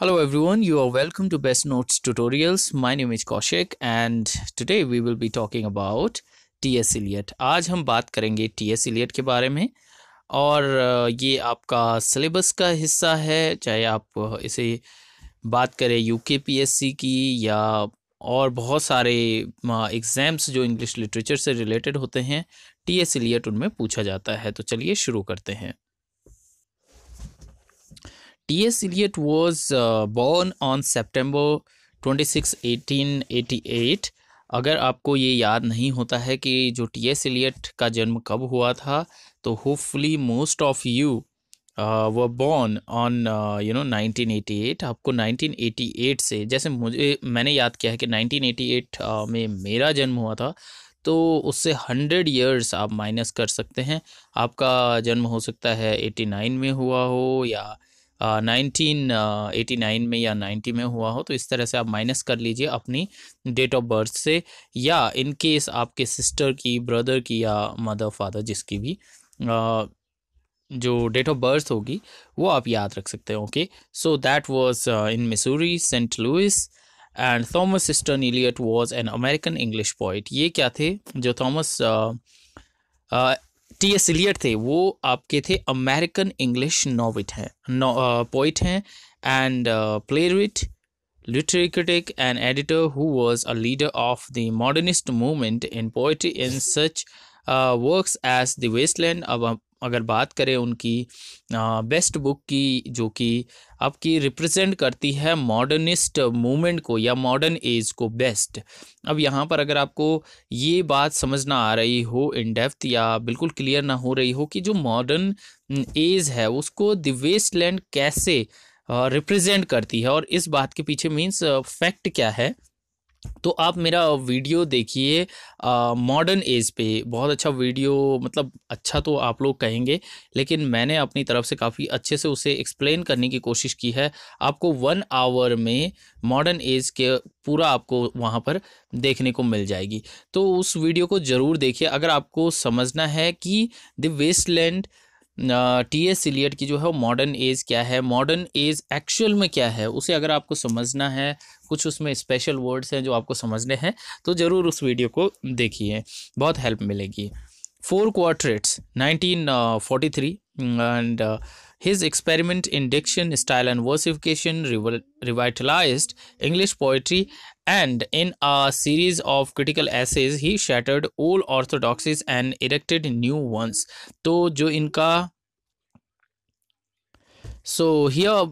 Hello everyone, you are welcome to Best Notes Tutorials. My name is Kaushik and today we will be talking about T.S. Eliot. Today आज हम बात about T.S. Eliot के बारे में और ये आपका सिलेबस का हिस्सा है चाहे आप इसे बात करें यू के पी एस सी की या और बहुत सारे एग्ज़ाम्स जो इंग्लिश लिटरेचर से रिलेटेड होते हैं टी एस एलियट उनमें पूछा जाता है तो चलिए शुरू करते हैं T.S. Eliot was uh, born on September 26, 1888. अगर आपको ये याद नहीं होता है कि जो टी एस एलियट का जन्म कब हुआ था तो hopefully most of you were born on you know 1988 आपको 1988 से जैसे मुझे मैंने याद किया है कि 1988 uh, में मेरा जन्म हुआ था तो उससे हंड्रेड ईयर्स आप माइनस कर सकते हैं आपका जन्म हो सकता है 89 में हुआ हो या नाइनटीन एटी नाइन में या नाइन्टी में हुआ हो तो इस तरह से आप माइनस कर लीजिए अपनी डेट ऑफ बर्थ से या इन केस आपके सिस्टर की ब्रदर की या मदर फादर जिसकी भी uh, जो डेट ऑफ बर्थ होगी वो आप याद रख सकते हैं okay so that was in Missouri Saint Louis and Thomas Stearns Eliot was an American English poet ये क्या थे जो थॉमस टी एस सिलियट थे वो आपके थे अमेरिकन इंग्लिश नॉविट हैं पोइट हैं and playwright literary critic and editor who was a leader of the modernist movement in poetry in such works as the Waste Land अगर बात करें उनकी बेस्ट बुक की जो कि आपकी रिप्रेजेंट करती है मॉडर्निस्ट मूवमेंट को या मॉडर्न एज को बेस्ट अब यहाँ पर अगर आपको ये बात समझ ना आ रही हो इन डेप्थ या बिल्कुल क्लियर ना हो रही हो कि जो मॉडर्न एज है उसको द वेस्ट लैंड कैसे रिप्रेजेंट करती है और इस बात के पीछे मीन्स फैक्ट क्या है तो आप मेरा वीडियो देखिए मॉडर्न एज पे बहुत अच्छा वीडियो मतलब अच्छा तो आप लोग कहेंगे लेकिन मैंने अपनी तरफ से काफ़ी अच्छे से उसे एक्सप्लेन करने की कोशिश की है आपको वन आवर में मॉडर्न एज के पूरा आपको वहाँ पर देखने को मिल जाएगी तो उस वीडियो को ज़रूर देखिए अगर आपको समझना है कि the Waste Land T S Eliot की जो है वो मॉडर्न एज क्या है मॉडर्न एज एक्चुअल में क्या है उसे अगर आपको समझना है कुछ उसमें स्पेशल वर्ड्स हैं जो आपको समझने हैं तो ज़रूर उस वीडियो को देखिए बहुत हेल्प मिलेगी four quartets nineteen forty three and His experiment in diction, style, and versification revitalized English poetry, and in a series of critical essays, he shattered old orthodoxies and erected new ones. तो जो इनका so here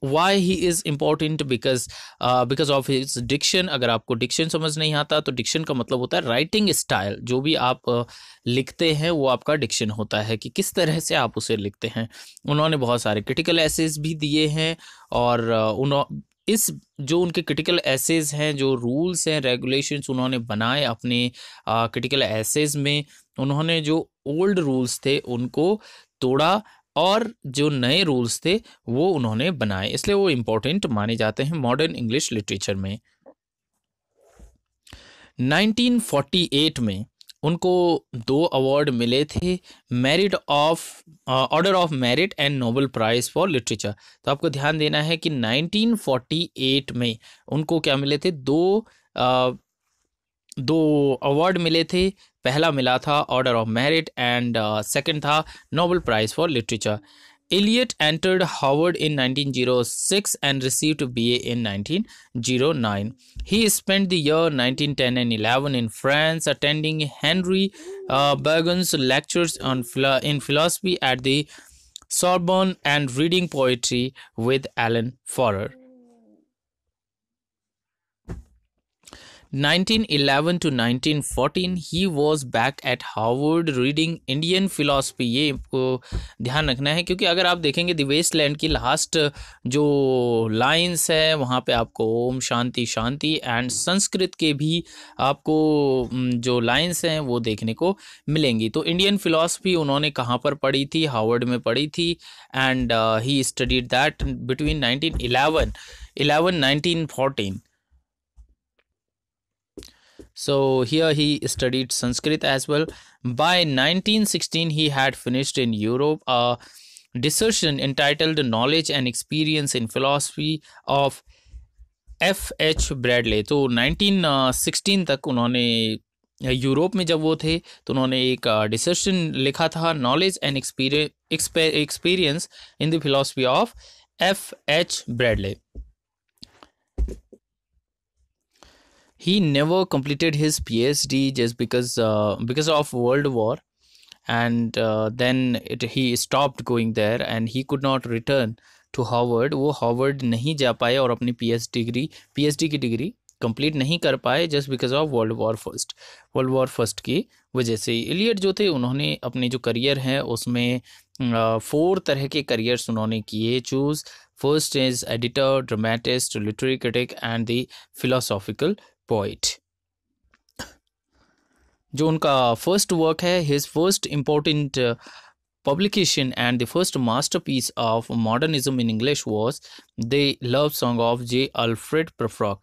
why he is important because uh, because of his diction अगर आपको diction समझ नहीं आता तो diction का मतलब होता है writing style जो भी आप uh, लिखते हैं वो आपका diction होता है कि किस तरह से आप उसे लिखते हैं उन्होंने बहुत सारे critical essays भी दिए हैं और uh, उन्होंने इस जो उनके क्रिटिकल एसेज हैं जो रूल्स हैं रेगुलेशंस उन्होंने बनाए अपने क्रिटिकल एसेज में उन्होंने जो ओल्ड रूल्स थे उनको तोड़ा और जो नए रूल्स थे वो उन्होंने बनाए इसलिए वो इम्पोर्टेंट माने जाते हैं मॉडर्न इंग्लिश लिटरेचर में 1948 में उनको दो अवार्ड मिले थे merit of order of merit and Nobel prize for literature तो आपको ध्यान देना है कि 1948 में उनको क्या मिले थे दो uh, दो अवार्ड मिले थे पहला मिला था order of merit and second था Nobel prize for literature Eliot entered Harvard in 1906 and received BA in 1909 he spend the year 1910 and 11 in France attending Henry Bergson's lectures on in philosophy at the Sorbonne and reading poetry with Alain Fournier 1911 to 1914 he was back at Harvard reading Indian philosophy ये आपको ध्यान रखना है क्योंकि अगर आप देखेंगे the Waste Land की लास्ट जो लाइन्स है वहाँ पे आपको ओम शांति शांति एंड संस्कृत के भी आपको जो लाइन्स हैं वो देखने को मिलेंगी तो इंडियन फ़िलासफ़ी उन्होंने कहाँ पर पढ़ी थी हार्वर्ड में पढ़ी थी and he studied that between nineteen eleven nineteen fourteen So here he studied Sanskrit as well. By 1916, he had finished in Europe a dissertation entitled Knowledge and Experience in Philosophy of F H Bradley तो 1916 तक उन्होंने Europe में जब वो थे तो उन्होंने एक डिसर्शन लिखा था knowledge and experience experience in the philosophy of F H Bradley he never completed his PhD just because uh, because of World War, and uh, then it, he stopped going there and he could not return to harvard wo harvard nahi ja paye aur apni phd degree phd ki degree D की degree complete नहीं कर पाए just because of world war first world war first की वजह से Elliot जो थे उन्होंने अपने जो करियर है उसमें फोर तरह के करियर्स उन्होंने किए choose first is editor dramatist literary critic and the philosophical poet जो उनका फर्स्ट वर्क है his first important publication and the first master piece of modernism in English was the love song of J Alfred Prufrock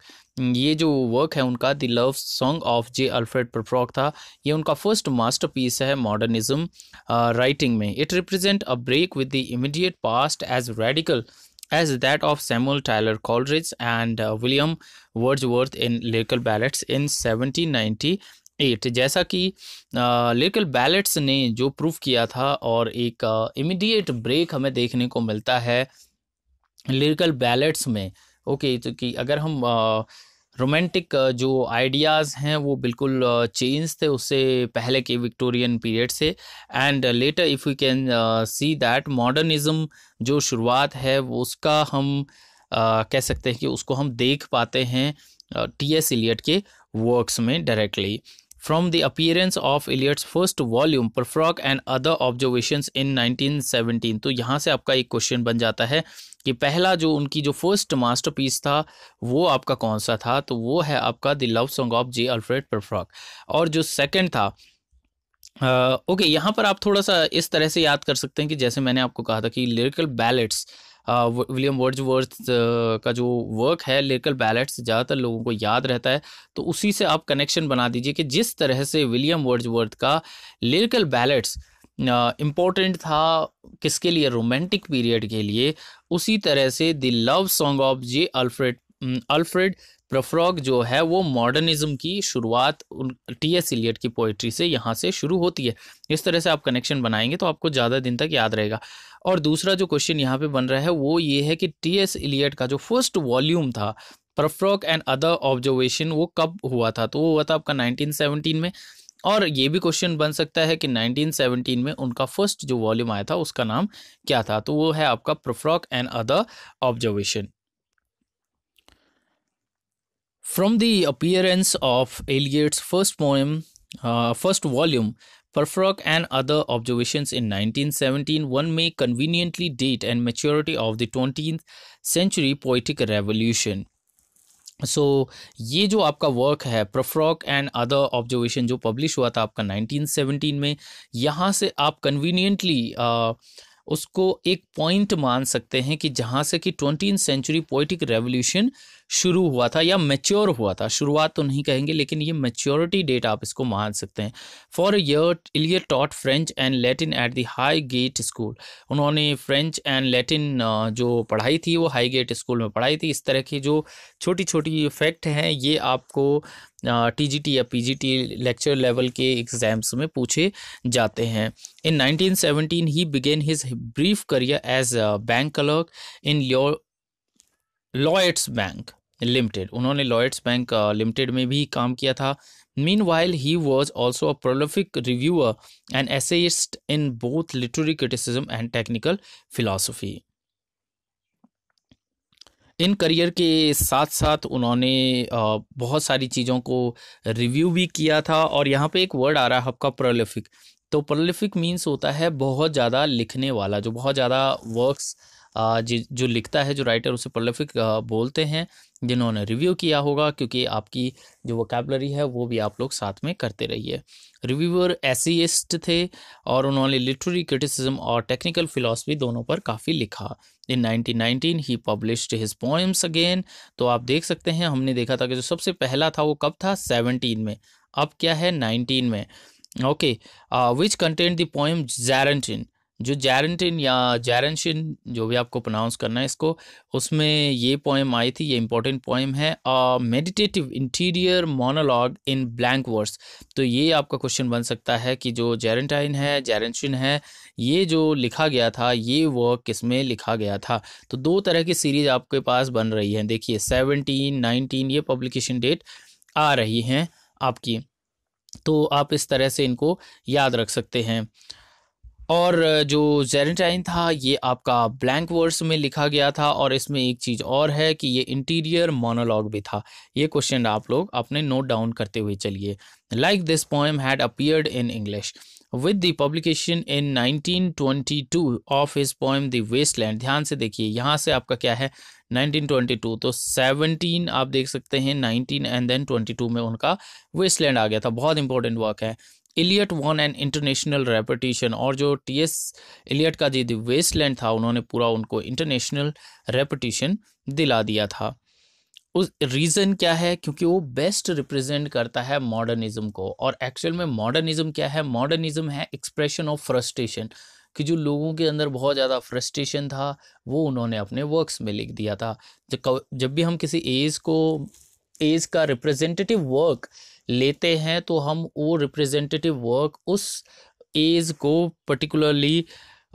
ये जो work है उनका the love song of J Alfred Prufrock था ये उनका first master piece है modernism writing uh, में it represent a break with the immediate past as radical as that of Samuel Tyler Coleridge and uh, William Wordsworth in Lyrical Ballads in 1798 जैसा कि lyrical ballads ने जो prove किया था और एक इमीडिएट ब्रेक हमें देखने को मिलता है लिरिकल बैलेट्स में ओके okay, तो कि अगर हम रोमांटिक uh, जो आइडियाज़ हैं वो बिल्कुल चेंज uh, थे उससे पहले के विक्टोरियन पीरियड से and later if you can see that modernism जो शुरुआत है वो उसका हम uh, कह सकते हैं कि उसको हम देख पाते हैं टी एस इलियट के वर्क्स में directly from the the of of first volume volume and other observation in nineteen 1917 तो यहाँ से आपका एक क्वेश्चन बन जाता है कि पहला जो उनकी जो फर्स्ट मास्टरपीस था वो आपका कौन सा था तो वो है आपका the love song of J Alfred Prufrock और जो सेकंड था ओके okay, यहाँ पर आप थोड़ा सा इस तरह से याद कर सकते हैं कि जैसे मैंने आपको कहा था कि लिरिकल बैलेट्स विलियम वर्ड्सवर्थ का जो वर्क है लिरिकल बैलेट्स ज़्यादातर लोगों को याद रहता है तो उसी से आप कनेक्शन बना दीजिए कि जिस तरह से विलियम वर्ड्सवर्थ का लिरिकल बैलेट्स इम्पोर्टेंट था किसके लिए रोमांटिक पीरियड के लिए उसी तरह से the love song of J Alfred Alfred Prufrock जो है वो मॉडर्निज्म की शुरुआत उन टी एस इलियट की पोइट्री से यहाँ से शुरू होती है इस तरह से आप कनेक्शन बनाएंगे तो आपको ज़्यादा दिन तक याद रहेगा और दूसरा जो क्वेश्चन यहाँ पे बन रहा है वो ये है कि टी एस इलियट का जो फर्स्ट वॉल्यूम था प्रफ्रॉग एंड अदर ऑब्जर्वेशन वो कब हुआ था तो वो हुआ था आपका 1917 में और ये भी क्वेश्चन बन सकता है कि 1917 में उनका फर्स्ट जो वॉल्यूम आया था उसका नाम क्या था तो वो है आपका Prufrock and other observation from the appearance of Eliot's first poem first volume Prufrock and other observation in nineteen seventeen one में conveniently date and maturity of the twenty century poetic revolution so so, ये जो आपका work है Prufrock and other observation जो publish हुआ था आपका 1917 में यहाँ से आप कन्वीनियंटली उसको एक पॉइंट मान सकते हैं कि जहाँ से कि ट्वेंटी सेंचुरी पोइटिक रेवोल्यूशन शुरू हुआ था या मेच्योर हुआ था शुरुआत तो नहीं कहेंगे लेकिन ये मेच्योरिटी डेट आप इसको मान सकते हैं for year Eliot taught French and Latin at the Highgate school उन्होंने फ्रेंच एंड लैटिन जो पढ़ाई थी वो हाई गेट स्कूल में पढ़ाई थी इस तरह की जो छोटी छोटी फैक्ट हैं ये आपको टी टी या पी टी लेक्चर लेवल के एग्जाम्स में पूछे जाते हैं in 1917 he began his brief career as bank clerk in Lloyds bank limited उन्होंने लॉयड्स बैंक लिमिटेड में भी काम किया था meanwhile he was also a prolific reviewer and essayist in both literary criticism and technical philosophy in career के साथ साथ उन्होंने बहुत सारी चीज़ों को रिव्यू भी किया था और यहाँ पे एक वर्ड आ रहा है आपका प्रोलिफिक तो प्रोलिफिक मीन्स होता है बहुत ज़्यादा लिखने वाला जो बहुत ज़्यादा वर्क्स जो लिखता है जो राइटर उसे प्रोलिफिक बोलते हैं जिन्होंने रिव्यू किया होगा क्योंकि आपकी जो वोकेबलरी है वो भी आप लोग साथ में करते रहिए रिव्यूअर एसीस्ट थे और उन्होंने लिटरेरी क्रिटिसिज्म और टेक्निकल फिलॉसफी दोनों पर काफ़ी लिखा in 1919 he published his poems again तो आप देख सकते हैं हमने देखा था कि जो सबसे पहला था वो कब था सेवनटीन में अब क्या है नाइनटीन में okay which content the poem Gerontion जो जैरेंटिन या जैरेंशिन जो भी आपको प्रोनाउंस करना है इसको उसमें ये पोएम आई थी ये इंपॉर्टेंट पोएम है meditative interior monologue in blank words तो ये आपका क्वेश्चन बन सकता है कि जो जैरेंटाइन है जैरेंशिन है ये जो लिखा गया था ये वर्क किस में लिखा गया था तो दो तरह की सीरीज आपके पास बन रही है देखिए सेवनटीन नाइनटीन ये पब्लिकेशन डेट आ रही हैं आपकी तो आप इस तरह से इनको याद रख सकते हैं और जो जेरेंटाइन था ये आपका ब्लैंक वर्ड्स में लिखा गया था और इसमें एक चीज़ और है कि ये इंटीरियर मोनोलॉग भी था ये क्वेश्चन आप लोग अपने नोट डाउन करते हुए चलिए like this poem had appeared in English with the publication in 1922 of his poem the Waste Land ध्यान से देखिए यहाँ से आपका क्या है 1922 तो 17 आप देख सकते हैं 19 एंड देन 22 में उनका वेस्टलैंड आ गया था बहुत इंपॉर्टेंट वर्क है Eliot won an international reputation और जो टी एस इलियट का जो लैंड था उन्होंने पूरा उनको इंटरनेशनल रेपटेशन दिला दिया था उस रीज़न क्या है क्योंकि वो बेस्ट रिप्रेजेंट करता है मॉडर्निज्म को और एक्चुअल में मॉडर्निज्म क्या है मॉडर्निज्म है एक्सप्रेशन ऑफ फ्रस्ट्रेशन कि जो लोगों के अंदर बहुत ज़्यादा फ्रस्ट्रेशन था वो उन्होंने अपने वर्क्स में लिख दिया था जब भी हम किसी एज को एज का रिप्रेजेंटेटिव वर्क लेते हैं तो हम वो रिप्रेजेंटेटिव वर्क उस एज को पर्टिकुलरली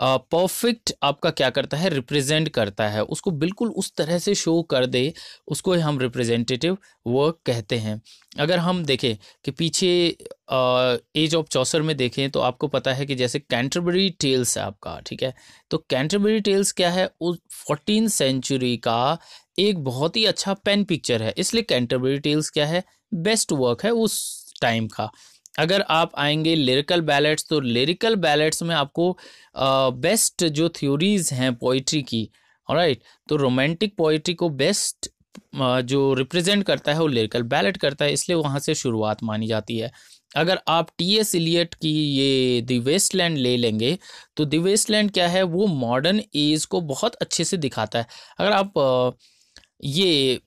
परफेक्ट uh, आपका क्या करता है रिप्रेजेंट करता है उसको बिल्कुल उस तरह से शो कर दे उसको हम रिप्रेजेंटेटिव वर्क कहते हैं अगर हम देखें कि पीछे एज ऑफ चौसर में देखें तो आपको पता है कि जैसे कैंटरबरी टेल्स है आपका ठीक है तो कैंटरबरी टेल्स क्या है उस फोर्टीन सेंचुरी का एक बहुत ही अच्छा पेन पिक्चर है इसलिए कैंटरबरी टेल्स क्या है बेस्ट वर्क है उस टाइम का अगर आप आएंगे लिरिकल बैलेट्स तो लिरिकल बैलेट्स में आपको बेस्ट जो थ्योरीज हैं पोइट्री की राइट तो रोमांटिक पोइट्री को बेस्ट जो रिप्रेजेंट करता है वो लिरिकल बैलेट करता है इसलिए वहाँ से शुरुआत मानी जाती है अगर आप टी एस इलियट की ये दी वेस्टलैंड ले लेंगे तो दी वेस्टलैंड क्या है वो मॉडर्न एज को बहुत अच्छे से दिखाता है अगर आप ये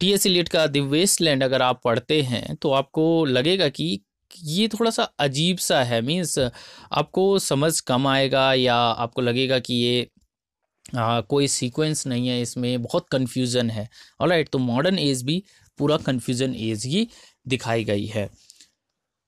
टी एस इलियट का दी वेस्टलैंड अगर आप पढ़ते हैं तो आपको लगेगा कि ये थोड़ा सा अजीब सा है मीन्स आपको समझ कम आएगा या आपको लगेगा कि ये आ, कोई सीक्वेंस नहीं है इसमें बहुत कन्फ्यूज़न है और राइट तो मॉडर्न एज भी पूरा कन्फ्यूज़न एज ही दिखाई गई है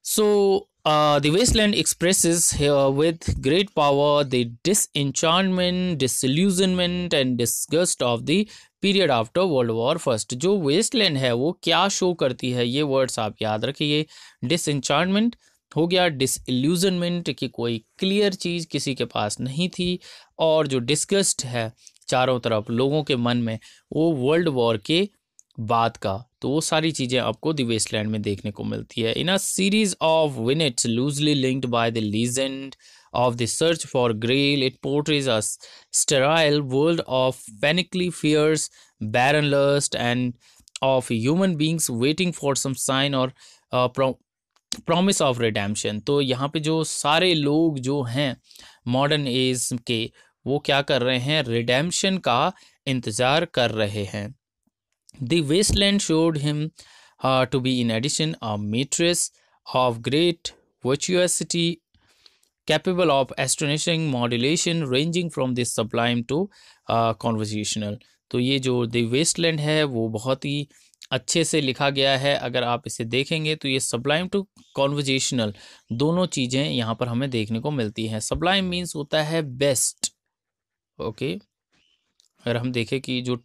so so, Uh, the wasteland expresses here with great power the disenchantment, disillusionment and disgust of the period after world war first जो वेस्टलैंड है वो क्या शो करती है ये वर्ड्स आप याद रखिए डिसइंचार्टमेंट हो गया डिसइल्यूजनमेंट कि कोई क्लियर चीज़ किसी के पास नहीं थी और जो डिस्कस्ट है चारों तरफ लोगों के मन में वो वर्ल्ड वॉर के बात का तो वो सारी चीजें आपको दि वेस्टलैंड में देखने को मिलती है in a series of vignettes loosely linked by the legend of the search for grail it portrays a sterile world of panicky fears barren lust and of human beings waiting for some sign or promise of redemption तो यहाँ पे जो सारे लोग जो हैं modern age के वो क्या कर रहे हैं रिडेम्पशन का इंतजार कर रहे हैं The wasteland showed him uh, to be, in addition, a matrix of great virtuosity, capable of astonishing modulation ranging from the sublime to uh, conversational. तो ये जो द वेस्टलैंड है वो बहुत ही अच्छे से लिखा गया है अगर आप इसे देखेंगे तो ये सबलाइम टू कॉन्वर्जेशनल दोनों चीज़ें यहाँ पर हमें देखने को मिलती हैं सबलाइम मीन्स होता है बेस्ट ओके अगर हम देखें कि जो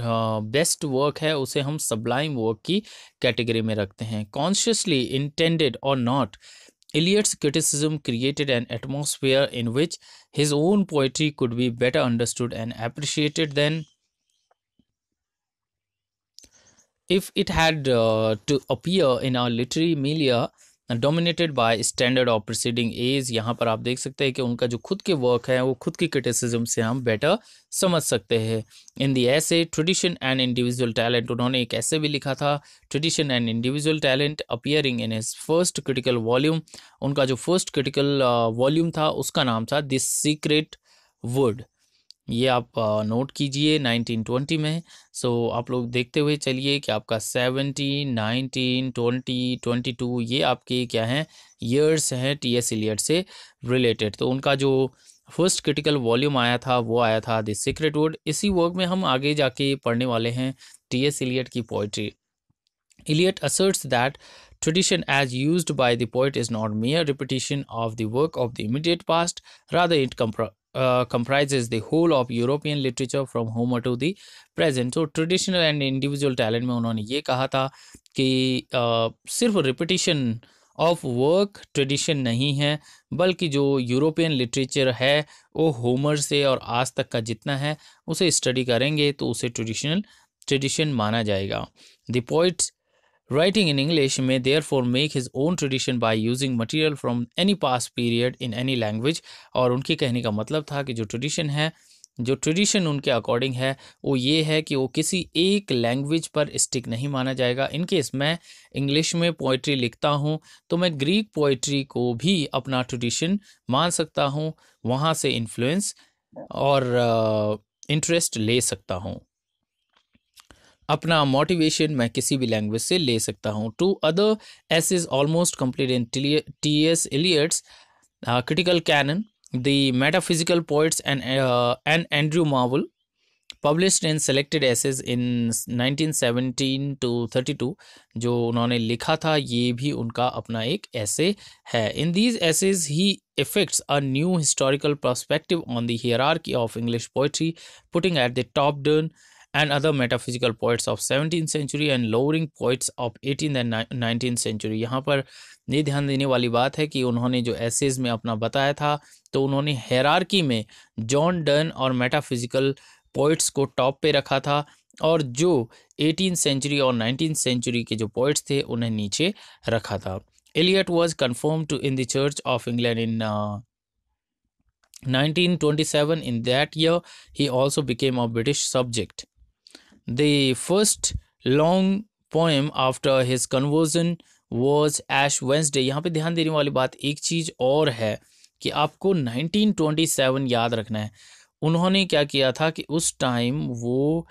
बेस्ट uh, वर्क है उसे हम सब्लाइम वर्क की कैटेगरी में रखते हैं कॉन्शियसली इंटेंडेड और not Eliot's criticism created an atmosphere in which his own poetry could be better understood and appreciated than if it had to appear in are literary milieu dominated by standard of preceding age यहाँ पर आप देख सकते हैं कि उनका जो खुद के वर्क है वो खुद की क्रिटिसिज्म से हम बेटर समझ सकते हैं इन दी ऐसे ट्रेडिशन एंड इंडिविजुअल टैलेंट उन्होंने एक ऐसे भी लिखा था tradition and individual talent appearing in his first critical volume उनका जो फर्स्ट क्रिटिकल वॉल्यूम था उसका नाम था दिस सीक्रेट वुड ये आप नोट कीजिए 1920 में सो आप लोग देखते हुए चलिए कि आपका 17, 19, 20, 22 ये आपके क्या हैं ईयर्स हैं टी एस एलियट से रिलेटेड तो उनका जो फर्स्ट क्रिटिकल वॉल्यूम आया था वो आया था द सीक्रेट वर्ड इसी वर्क में हम आगे जाके पढ़ने वाले हैं टी एस इलियट की poetry Eliot asserts that tradition as use by the poet is not mere repetition of the work of the immediate past rather it कम्प्रो comprises the whole of European literature from Homer to the present तो traditional and individual talent में उन्होंने ये कहा था कि uh, सिर्फ repetition of work tradition नहीं है बल्कि जो यूरोपियन लिटरेचर है वो होमर से और आज तक का जितना है उसे स्टडी करेंगे तो उसे ट्रेडिशनल ट्रेडिशन माना जाएगा the poets Writing in English may therefore make his own tradition by using material from any past period in any language और उनके कहने का मतलब था कि जो tradition है जो tradition उनके according है वो ये है कि वो किसी एक language पर stick नहीं माना जाएगा In case मैं English में poetry लिखता हूँ तो मैं Greek poetry को भी अपना tradition मान सकता हूँ वहाँ से influence और uh, interest ले सकता हूँ अपना मोटिवेशन मैं किसी भी लैंग्वेज से ले सकता हूँ to other as is almost complete in T S Eliot's critical canon the metaphysical poets and and Andrew Marvell publish in selected essays in 1917 to 32 जो उन्होंने लिखा था ये भी उनका अपना एक ऐसे है in these essays he effects a new historical perspective on the here of English poetry putting at the top Donne and other metaphysical poets of 17th century and lowering poets of 18th and 19th century यहाँ पर ये ध्यान देने वाली बात है कि उन्होंने जो एसेज में अपना बताया था तो उन्होंने हेरारकी में जॉन डन और मेटाफिजिकल पोइट्स को टॉप पे रखा था और जो एटीन सेंचुरी और नाइनटीन सेंचुरी के जो पोइट्स थे उन्हें नीचे रखा था Eliot was confirm to in the Church of England in 1927 in that year he also became a British subject The first long poem after his conversion was Ash Wednesday. यहाँ पे ध्यान देने वाली बात एक चीज़ और है कि आपको 1927 याद रखना है उन्होंने क्या किया था कि उस टाइम वो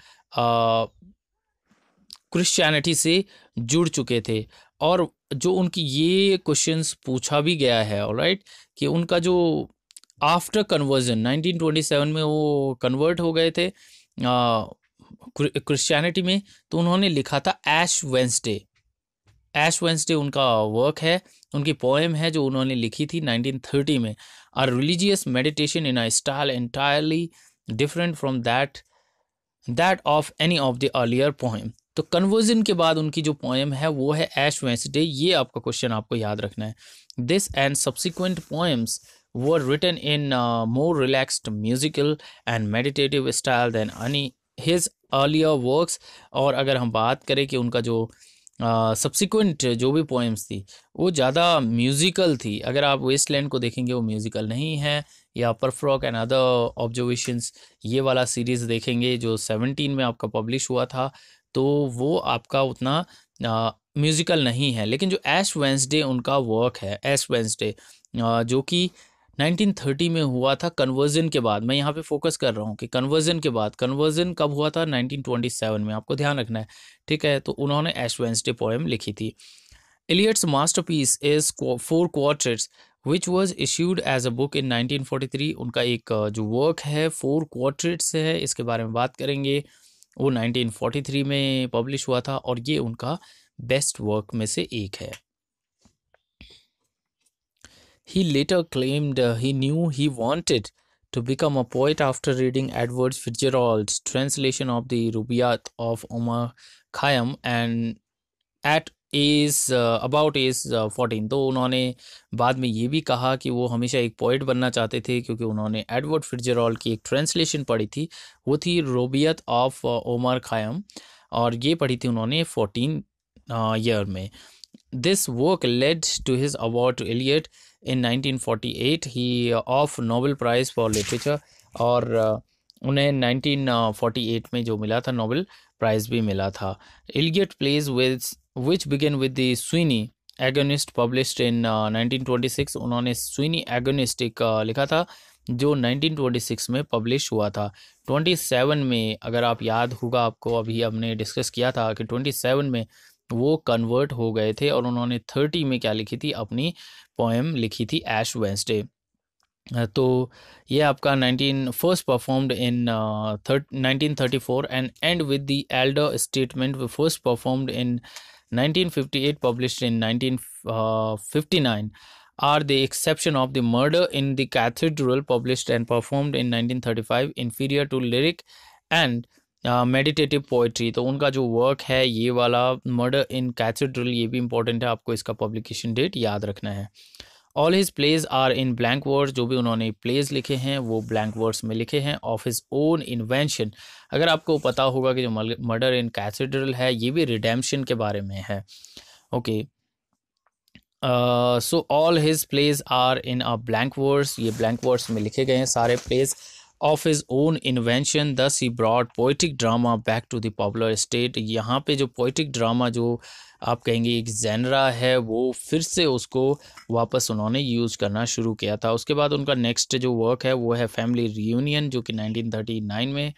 क्रिश्चियनिटी से जुड़ चुके थे और जो उनकी ये क्वेश्चंस पूछा भी गया है और राइट कि उनका जो आफ्टर कन्वर्जन 1927 में वो कन्वर्ट हो गए थे आ, क्रिश्चियनिटी में तो उन्होंने लिखा था ऐश वेंसडे ऐश वेंसडे उनका वर्क है उनकी पोएम है जो उन्होंने लिखी थी 1930 में are religious meditation in a style entirely different from that that of any of the earlier poem तो कन्वर्जन के बाद उनकी जो पोएम है वो है ऐश वेंसडे ये आपका क्वेश्चन आपको याद रखना है this and subsequent poems were return in more relaxed musical and meditative style than any his earlier works और अगर हम बात करें कि उनका जो सब्सिक्वेंट जो भी पोएम्स थी वो ज़्यादा म्यूज़िकल थी अगर आप वेस्टलैंड को देखेंगे वो म्यूज़िकल नहीं है या परफ्रॉक एंड अदर ऑब्जर्वेशंस ये वाला सीरीज़ देखेंगे जो सेवनटीन में आपका पब्लिश हुआ था तो वो आपका उतना म्यूज़िकल नहीं है लेकिन जो एश वेंसडे उनका वर्क है एश वेंसडे जो कि 1930 में हुआ था कन्वर्जन के बाद मैं यहाँ पे फोकस कर रहा हूँ कि कन्वर्जन के बाद कन्वर्जन कब हुआ था 1927 में आपको ध्यान रखना है ठीक है तो उन्होंने एशवेंसडे पोएम लिखी थी Eliot's masterpiece is four quarters which was issued as a book in 1943 उनका एक जो वर्क है फोर क्वार्टर्स है इसके बारे में बात करेंगे वो 1943 में पब्लिश हुआ था और ये उनका बेस्ट वर्क में से एक है He later claimed uh, he knew he wanted to become a poet after reading Edward Fitzgerald's translation of the Rubaiyat of Omar Khayyam and at age about age fourteen तो उन्होंने बाद में ये भी कहा कि वो हमेशा एक पोइट बनना चाहते थे क्योंकि उन्होंने एडवर्ड फिटजरॉल की एक ट्रांसलेशन पढ़ी थी वो थी रोबियत ऑफ ओमर खायम और ये पढ़ी थी उन्होंने फोर्टीन ईयर uh, में this work led to his award Eliot in 1948 ही of Nobel prize for literature और uh, उन्हें 1948 में जो मिला था नोबेल प्राइज़ भी मिला था इलगेट plays with which begin with the Sweeney Agonistes published in 1926 उन्होंने स्वीनी एगोनिस्ट एक लिखा था जो 1926 में पब्लिश हुआ था 27 में अगर आप याद होगा आपको अभी हमने डिस्कस किया था कि 27 में वो कन्वर्ट हो गए थे और उन्होंने थर्टी में क्या लिखी थी अपनी पोएम लिखी थी एश वेंसडे तो ये आपका nineteen first performed in nineteen thirty four and and with the Elder statement first performed in nineteen fifty eight publish in nineteen fifty nine are the exception of the Murder in the Cathedral publish and performed in nineteen thirty five inferior to lyric and meditative poetry तो उनका जो work है ये वाला murder in cathedral ये भी important है आपको इसका पब्लिकेशन डेट याद रखना है all his plays are in blank words जो भी उन्होंने प्लेज लिखे हैं वो ब्लैंक वर्ड्स में लिखे हैं ऑफ हिज ओन इन्वेंशन अगर आपको पता होगा कि जो मर्डर इन कैथेड्रल है ये भी रिडेम्पशन के बारे में है okay so all his plays are in a blank words ये ब्लैंक वर्ड्स में लिखे गए हैं सारे plays of his own invention thus he broad poetic drama back to the popular state यहाँ पे जो पोइटिक ड्रामा जो आप कहेंगे एक जैनरा है वो फिर से उसको वापस उन्होंने यूज़ करना शुरू किया था उसके बाद उनका नेक्स्ट जो वर्क है वो है फैमिली रियूनियन जो कि 1939 में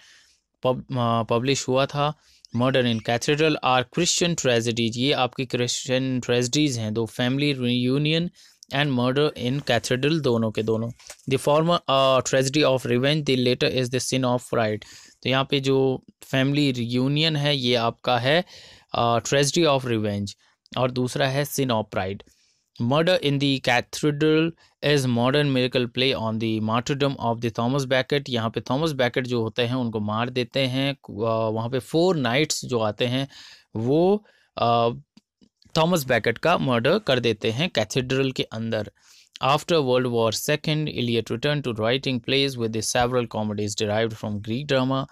पब पब्लिश हुआ था murder in cathedral are Christian tragedies ये आपकी क्रिश्चियन ट्रेजिडीज़ हैं दो family reunion and murder in cathedral दोनों के दोनों the former tragedy of revenge the latter is the sin of pride तो यहाँ पे जो फैमिली रियूनियन है ये आपका है ट्रेजडी ऑफ रिवेंज और दूसरा है sin of pride murder in the cathedral is modern miracle play on the martyrdom of the Thomas Becket यहाँ पे थॉमस बैकेट जो होते हैं उनको मार देते हैं uh, वहाँ पे फोर नाइट्स जो आते हैं वो uh, थॉमस बैकेट का मर्डर कर देते हैं कैथेड्रल के अंदर after world War second Eliot return to writing plays with his several comedies derived from Greek drama.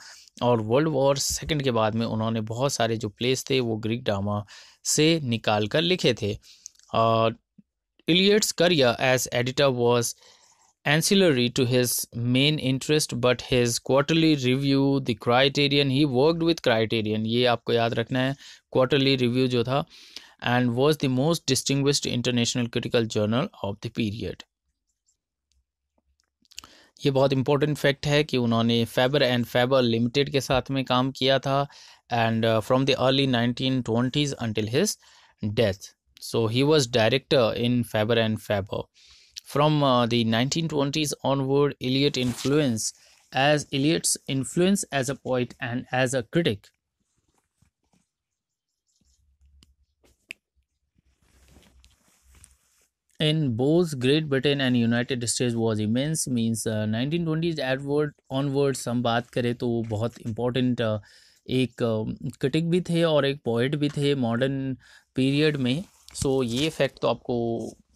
और वर्ल्ड वॉर सेकेंड के बाद में उन्होंने बहुत सारे जो प्लेस थे वो ग्रीक ड्रामा से निकाल कर लिखे थे और Eliot's career as editor was ancillary to his main interest but his quarterly review the Criterion he worked with Criterion ये आपको याद रखना है क्वार्टरली रिव्यू जो था and was the most distinguished international critical journal of the period ये बहुत important fact है कि उन्होंने फैबर एंड फैबर लिमिटेड के साथ में काम किया था and from the early nineteen twenties until his death so he was director in Faber and Faber from uh, the 1920s onward eliot influence as eliot's influence as a poet and as a critic in both Great Britain and United States was immense means uh, 1920s edward onwards हम बात करें तो वो बहुत important uh, एक critic um, भी थे और एक पोइट भी थे मॉडर्न पीरियड में सो so, ये फैक्ट तो आपको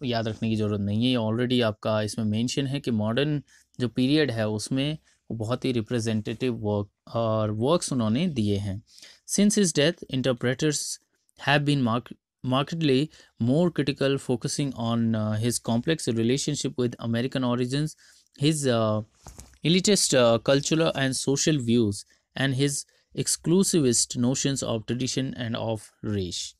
याद रखने की ज़रूरत नहीं है ऑलरेडी आपका इसमें मेंशन है कि मॉडर्न जो पीरियड है उसमें वो बहुत ही रिप्रेजेंटेटिव वर्क और वर्क्स उन्होंने दिए हैं since his death interpreters have been mark markedly more critical, focusing on uh, his complex relationship with American origins, his uh, elitist uh, cultural and social views, and his exclusivist notions of tradition and of race.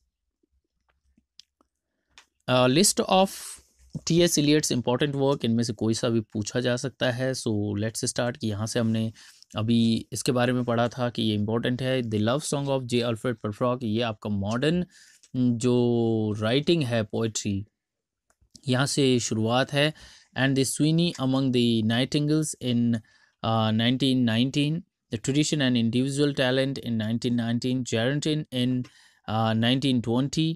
A list of T.S. Eliot's important work work इनमें से कोई सा भी पूछा जा सकता है so let's start कि यहाँ से हमने अभी इसके बारे में पढ़ा था कि ये इंपॉर्टेंट है the love song of J Alfred Prufrock ये आपका मॉडर्न जो राइटिंग है पोइट्री यहाँ से शुरुआत है and the Sweeney among the nightingales in nineteen nineteen the tradition and individual talent in nineteen nineteen Gerontion in nineteen twenty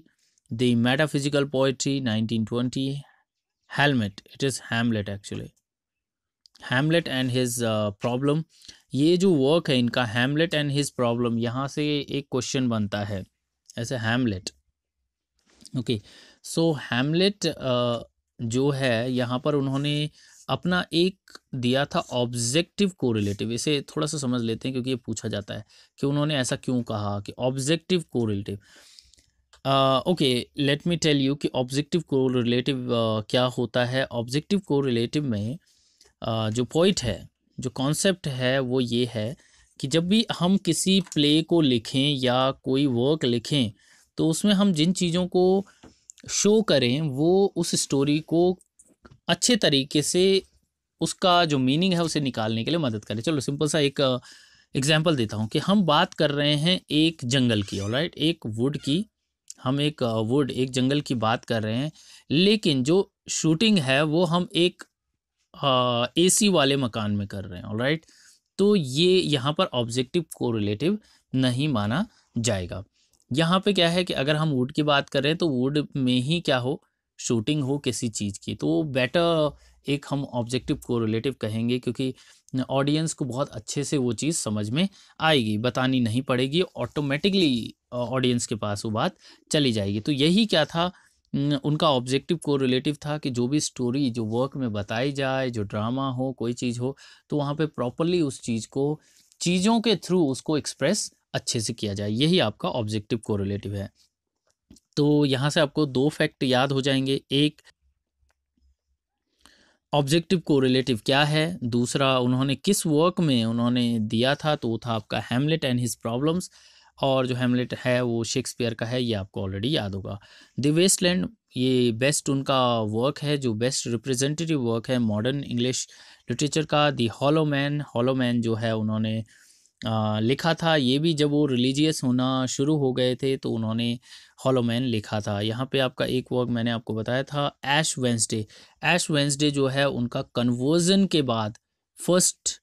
the metaphysical poetry nineteen twenty helmet it is Hamlet actually Hamlet and his problem ये जो work है इनका हेमलेट and his problem यहाँ से एक question बनता है ऐसे हेमलेट ओके सो हैमलेट जो है यहाँ पर उन्होंने अपना एक दिया था ऑब्जेक्टिव कोरिलेटिव इसे थोड़ा सा समझ लेते हैं क्योंकि ये पूछा जाता है कि उन्होंने ऐसा क्यों कहा कि objective correlative okay let me tell you कि ऑब्जेक्टिव कोरिलेटिव रिलेटिव क्या होता है ऑब्जेक्टिव कोरिलेटिव में uh, जो पॉइंट है जो कॉन्सेप्ट है वो ये है कि जब भी हम किसी प्ले को लिखें या कोई वर्क लिखें तो उसमें हम जिन चीज़ों को शो करें वो उस स्टोरी को अच्छे तरीके से उसका जो मीनिंग है उसे निकालने के लिए मदद करें चलो सिंपल सा एक एग्जाम्पल uh, देता हूँ कि हम बात कर रहे हैं एक जंगल की ऑल राइट एक वुड की हम एक वुड uh, एक जंगल की बात कर रहे हैं लेकिन जो शूटिंग है वो हम एक ए uh, सी वाले मकान में कर रहे हैं ऑल राइट तो ये यहाँ पर ऑब्जेक्टिव कोरिलेटिव नहीं माना जाएगा यहाँ पे क्या है कि अगर हम वुड की बात करें तो वुड में ही क्या हो शूटिंग हो किसी चीज़ की तो बेटर एक हम ऑब्जेक्टिव को रिलेटिव कहेंगे क्योंकि ऑडियंस को बहुत अच्छे से वो चीज़ समझ में आएगी बतानी नहीं पड़ेगी ऑटोमेटिकली ऑडियंस के पास वो बात चली जाएगी तो यही क्या था उनका ऑब्जेक्टिव को रिलेटिव था कि जो भी स्टोरी जो वर्क में बताई जाए जो ड्रामा हो कोई चीज़ हो तो वहाँ पे प्रॉपरली उस चीज़ को चीज़ों के थ्रू उसको एक्सप्रेस अच्छे से किया जाए यही आपका ऑब्जेक्टिव कोरिलेटिव है तो यहाँ से आपको दो फैक्ट याद हो जाएंगे एक ऑब्जेक्टिव कोरिलेटिव क्या है दूसरा उन्होंने किस वर्क में उन्होंने दिया था तो वो था आपका हेमलेट एंड हिज प्रॉब्लम्स और जो हेमलेट है वो शेक्सपियर का है ये आपको ऑलरेडी याद होगा द वेस्टलैंड ये बेस्ट उनका वर्क है जो बेस्ट रिप्रेजेंटेटिव वर्क है मॉडर्न इंग्लिश लिटरेचर का दी हॉलोमैन हॉलोमैन जो है उन्होंने लिखा था ये भी जब वो रिलीजियस होना शुरू हो गए थे तो उन्होंने हॉलोमैन लिखा था यहाँ पे आपका एक वर्क मैंने आपको बताया था एश वेंसडे ऐश वेंसडे जो है उनका कन्वर्जन के बाद फर्स्ट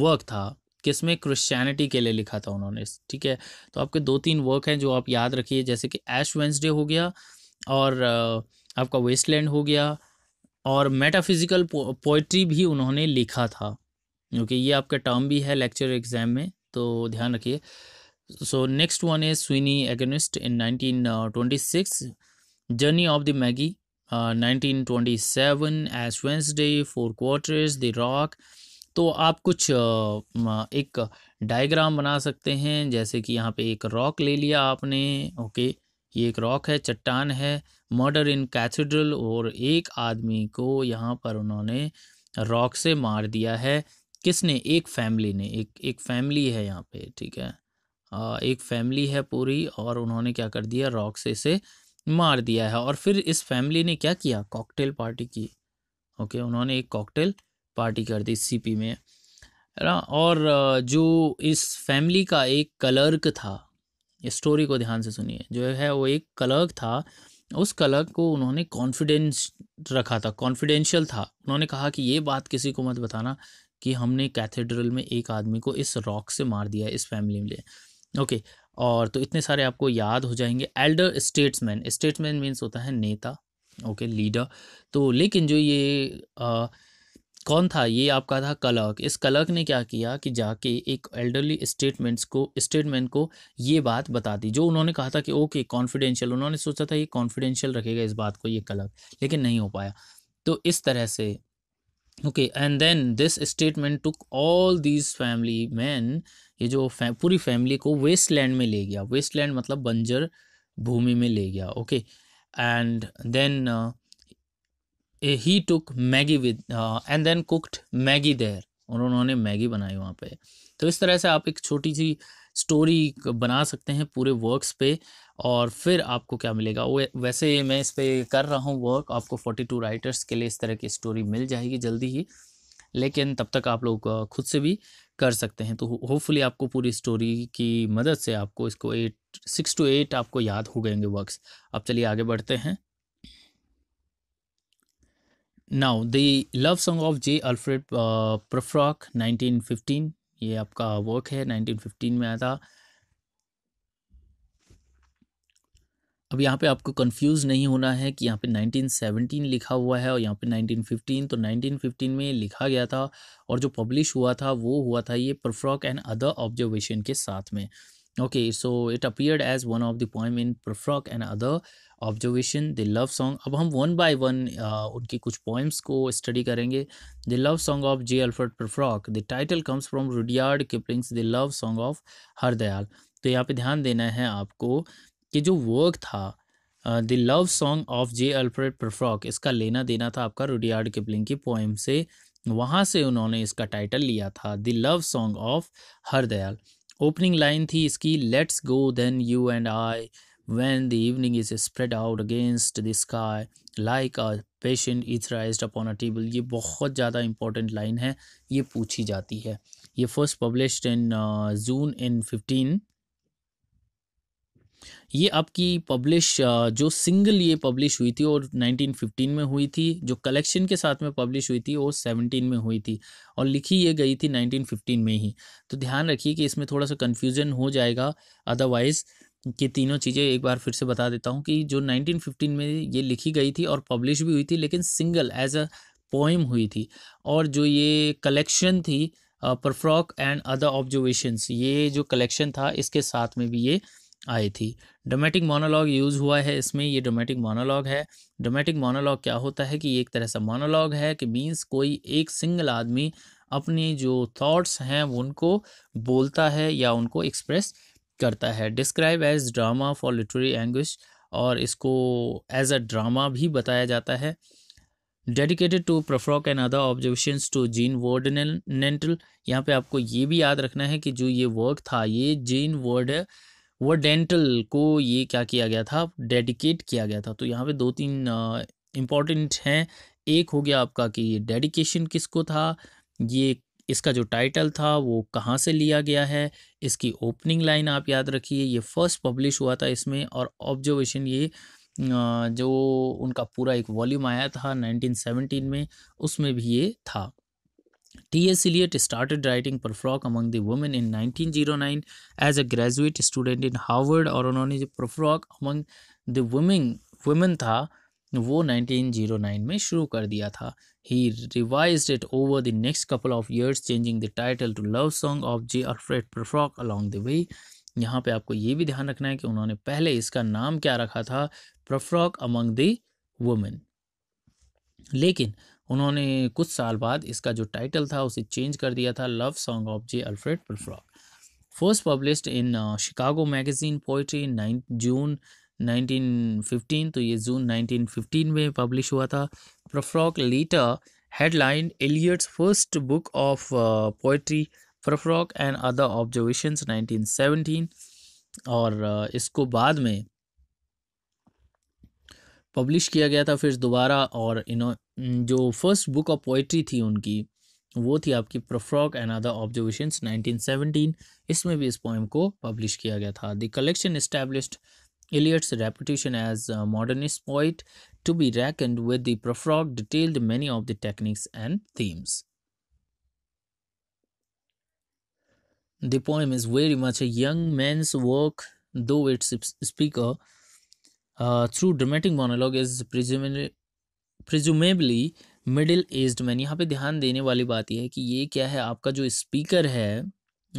वर्क था किसमें क्रिश्चियनिटी के लिए लिखा था उन्होंने ठीक है तो आपके दो तीन वर्क हैं जो आप याद रखिए जैसे कि ऐश वेंसडे हो गया और आपका वेस्टलैंड हो गया और मेटाफिज़िकल पोइट्री भी उन्होंने लिखा था ओके ये आपका टर्म भी है लेक्चर एग्जाम में तो ध्यान रखिए so next one is Sweeney Agonistes in Journey of the Magi nineteen twenty seven Ash wednesday four quarters the Rock तो आप कुछ uh, एक डायग्राम बना सकते हैं जैसे कि यहाँ पे एक रॉक ले लिया आपने ओके ये एक रॉक है चट्टान है मर्डर इन कैथेड्रल और एक आदमी को यहाँ पर उन्होंने रॉक से मार दिया है किसने एक फैमिली ने एक एक फैमिली है यहाँ पे ठीक है आ, एक फैमिली है पूरी और उन्होंने क्या कर दिया रॉक से इसे मार दिया है और फिर इस फैमिली ने क्या किया कॉकटेल पार्टी की ओके उन्होंने एक कॉकटेल पार्टी कर दी सीपी में ना और जो इस फैमिली का एक क्लर्क था स्टोरी को ध्यान से सुनिए जो है वो एक कलर्क था उस कलर्क को उन्होंने कॉन्फिडेंस रखा था कॉन्फिडेंशियल था उन्होंने कहा कि ये बात किसी को मत बताना कि हमने कैथेड्रल में एक आदमी को इस रॉक से मार दिया इस फैमिली में ओके और तो इतने सारे आपको याद हो जाएंगे एल्डर स्टेट्समैन स्टेट्समैन मीन्स होता है नेता ओके लीडर तो लेकिन जो ये आ, कौन था ये आपका था कलर्क इस कलर्क ने क्या किया कि जाके एक एल्डरली स्टेटमेंट्स को स्टेटमेंट को ये बात बता दी जो उन्होंने कहा था कि ओके कॉन्फिडेंशियल उन्होंने सोचा था ये कॉन्फिडेंशियल रखेगा इस बात को ये कलर्क लेकिन नहीं हो पाया तो इस तरह से okay and then this statement took all these family man ये जो फै, पूरी फैमिली को वेस्टलैंड में ले गया वेस्टलैंड मतलब बंजर भूमि में ले गया okay and then he took Maggi with and then cooked Maggi there और उन्होंने मैगी बनाई वहाँ पे तो इस तरह से आप एक छोटी सी स्टोरी बना सकते हैं पूरे वर्क्स पे और फिर आपको क्या मिलेगा वैसे मैं इस पर कर रहा हूँ वर्क आपको फोर्टी टू राइटर्स के लिए इस तरह की स्टोरी मिल जाएगी जल्दी ही लेकिन तब तक आप लोग खुद से भी कर सकते हैं तो होपफुली आपको पूरी स्टोरी की मदद से आपको इसको एट सिक्स टू एट आपको याद हो गएंगे वर्क्स अब चलिए आगे बढ़ते हैं now the love song of J Alfred Prufrock nineteen fifteen ये आपका वर्क है नाइनटीन फिफ्टीन में आया था अब यहाँ पे आपको कंफ्यूज नहीं होना है कि यहाँ पे 1917 लिखा हुआ है और यहाँ पे 1915 तो 1915 में लिखा गया था और जो पब्लिश हुआ था वो हुआ था ये परफ्रॉक एंड अदर ऑब्जर्वेशन के साथ में okay so it appeared as one of the poem in Prufrock and other observation the love song अब हम वन बाय वन उनके कुछ पॉइंट्स को स्टडी करेंगे the love song of J Alfred Prufrock the title comes from Rudyard Kipling's the love song of Hardayal तो यहाँ पे ध्यान देना है आपको कि जो वर्क था the love song of J Alfred Prufrock इसका लेना देना था आपका रुडियार्ड किपलिंग की पोएम से वहाँ से उन्होंने इसका टाइटल लिया था the love song of Har Dayal opening line थी इसकी let's go then you and I when the evening is spread out against the sky like a patient etherized upon a table ये बहुत ज़्यादा इंपॉर्टेंट लाइन है ये पूछी जाती है ये first publish in June in fifteen ये आपकी पब्लिश जो सिंगल ये पब्लिश हुई थी और 1915 में हुई थी जो कलेक्शन के साथ में पब्लिश हुई थी वो 17 में हुई थी और लिखी ये गई थी 1915 में ही तो ध्यान रखिए कि इसमें थोड़ा सा कन्फ्यूज़न हो जाएगा अदरवाइज़ कि तीनों चीज़ें एक बार फिर से बता देता हूँ कि जो 1915 में ये लिखी गई थी और पब्लिश भी हुई थी लेकिन सिंगल एज अ पोइम हुई थी और जो ये कलेक्शन थी परफ्रॉक एंड अदर ऑब्जर्वेशंस ये जो कलेक्शन था इसके साथ में भी ये आई थी ड्रामेटिक मोनोलॉग यूज़ हुआ है इसमें ये ड्रामेटिक मोनोलॉग है ड्रामेटिक मोनोलॉग क्या होता है कि एक तरह से मोनोलॉग है कि मीन्स कोई एक सिंगल आदमी अपने जो थॉट्स हैं उनको बोलता है या उनको एक्सप्रेस करता है describe as drama for literary anguish और इसको एज अ ड्रामा भी बताया जाता है dedicated to Prufrock and other observation to Jean Verdenal यहाँ पे आपको ये भी याद रखना है कि जो ये वर्क था ये जीन वर्ड वो डेंटल को ये क्या किया गया था डेडिकेट किया गया था तो यहाँ पे दो तीन इम्पॉर्टेंट हैं एक हो गया आपका कि ये डेडिकेशन किसको था ये इसका जो टाइटल था वो कहाँ से लिया गया है इसकी ओपनिंग लाइन आप याद रखिए ये फर्स्ट पब्लिश हुआ था इसमें और ऑब्जर्वेशन ये जो उनका पूरा एक वॉल्यूम आया था 1917 में उसमें भी ये था T.S. Eliot started writing Prufrock among the women in 1909 as a graduate student in Harvard और उन्होंने जो Prufrock among the women women था वो 1909 में शुरू कर दिया था he revise it over the next couple of years changing the title to love song of J Alfred Prufrock along the way यहाँ पे आपको ये भी ध्यान रखना है कि उन्होंने पहले इसका नाम क्या रखा था प्रफ्रॉक अमंग द वुमेन लेकिन उन्होंने कुछ साल बाद इसका जो टाइटल था उसे चेंज कर दिया था love song of J Alfred Prufrock first publish in Chicago magazine poetry nine June nineteen 1915 तो ये जून 1915 में पब्लिश हुआ था Prufrock later headline Eliot's first book of poetry Prufrock and other nineteen 1917 और uh, इसको बाद में पब्लिश किया गया था फिर दोबारा और इन्हों जो फर्स्ट बुक ऑफ पोइट्री थी उनकी वो थी आपकी प्रोफ्रॉक एंड अदर ऑब्जर्वेशन 1917 इसमें भी इस पोएम को पब्लिश किया गया था the collection established Eliot's reputation as modernist poet to be rack and with the Prufrock detailed many of the techniques and themes the poem is very much young man's work though its speaker through dramatic monologue is preliminary presumably middle aged man यहाँ पे ध्यान देने वाली बात यह है कि ये क्या है आपका जो स्पीकर है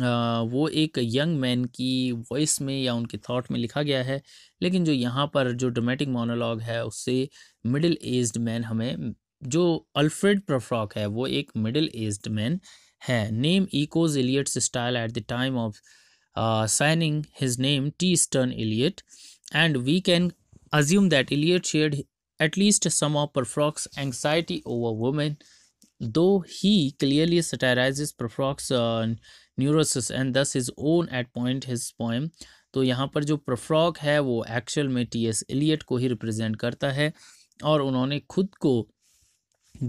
आ, वो एक यंग मैन की वॉइस में या उनके थॉट में लिखा गया है लेकिन जो यहाँ पर जो ड्रामेटिक मोनोलॉग है उससे मिडिल एज्ड मैन हमें जो अल्फ्रेड प्रफ्रॉक है वो एक मिडिल एज्ड मैन है name echoes Eliot's style at the time of signing his name T Stearns Eliot and we can assume that Eliot share at least some of Perfrock's anxiety over women, though he clearly satirizes Perfrock's uh, neurosis and thus his own at point his poem. तो यहाँ पर जो Prufrock है वो actual में T S Elliott को ही represent करता है और उन्होंने खुद को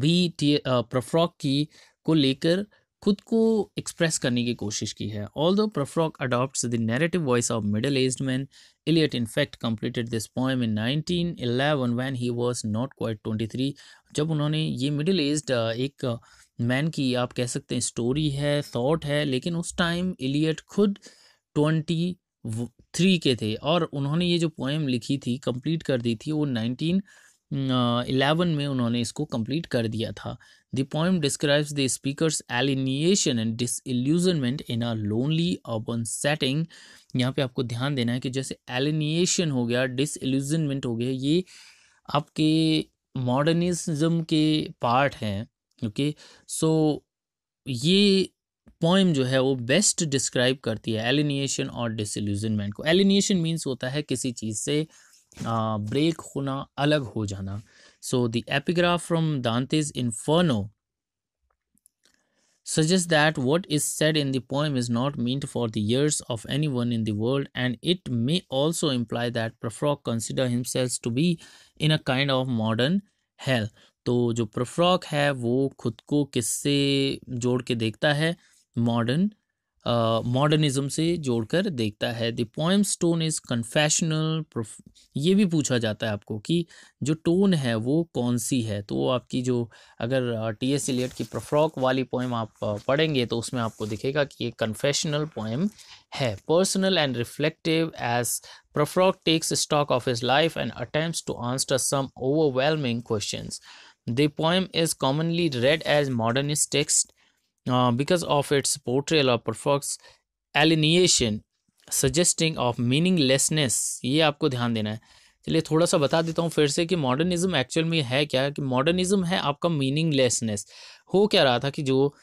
भी टी प्रफ्रॉक की को लेकर खुद को एक्सप्रेस करने की कोशिश की है although Prufrock adopt the narrative voice of middle age man Eliot in fact completed this poem in nineteen eleven when he was not quite twenty three जब उन्होंने ये मिडिल एज uh, एक मैन uh, की आप कह सकते हैं story है थॉट है लेकिन उस टाइम इलियट खुद ट्वेंटी थ्री के थे और उन्होंने ये जो पोएम लिखी थी कंप्लीट कर दी थी वो नाइनटीन इलेवन uh, में उन्होंने इसको कंप्लीट कर दिया था The poem describes the speaker's alienation and disillusionment in a lonely urban setting. यहाँ पे आपको ध्यान देना है कि जैसे alienation हो गया disillusionment हो गया ये आपके modernism के part हैं ओके सो ये पोइम जो है वो बेस्ट डिस्क्राइब करती है एलिनिएशन और डिसल्यूजनमेंट को एलिनिएशन मीन्स होता है किसी चीज़ से ब्रेक होना अलग हो जाना So the epigraph from Dante's Inferno suggests that what is said in the poem is not meant for the ears of anyone in the world and it may also imply that Prufrock considers himself to be in a kind of modern hell. तो जो Prufrock है वो खुद को किससे जोड़ के देखता है मॉडर्न मॉडर्निज्म uh, से जोड़कर देखता है the poem's tone is confessional ये भी पूछा जाता है आपको कि जो टोन है वो कौन सी है तो आपकी जो अगर टी एस एलियट की प्रफ्रॉक वाली पोएम आप पढ़ेंगे तो उसमें आपको दिखेगा कि ये कन्फेशनल पोएम है personal and reflective as Prufrock takes stock of his life and attempt to answer some overwhelming question the poem is commonly read as modernist text uh, because of its portrayal of perfect alienation suggesting of meaninglessness ये आपको ध्यान देना है चलिए थोड़ा सा बता देता हूँ फिर से कि मॉडर्निज्म एक्चुअल में है क्या कि मॉडर्निज्म है आपका मीनिंगलेसनेस हो क्या रहा था कि जो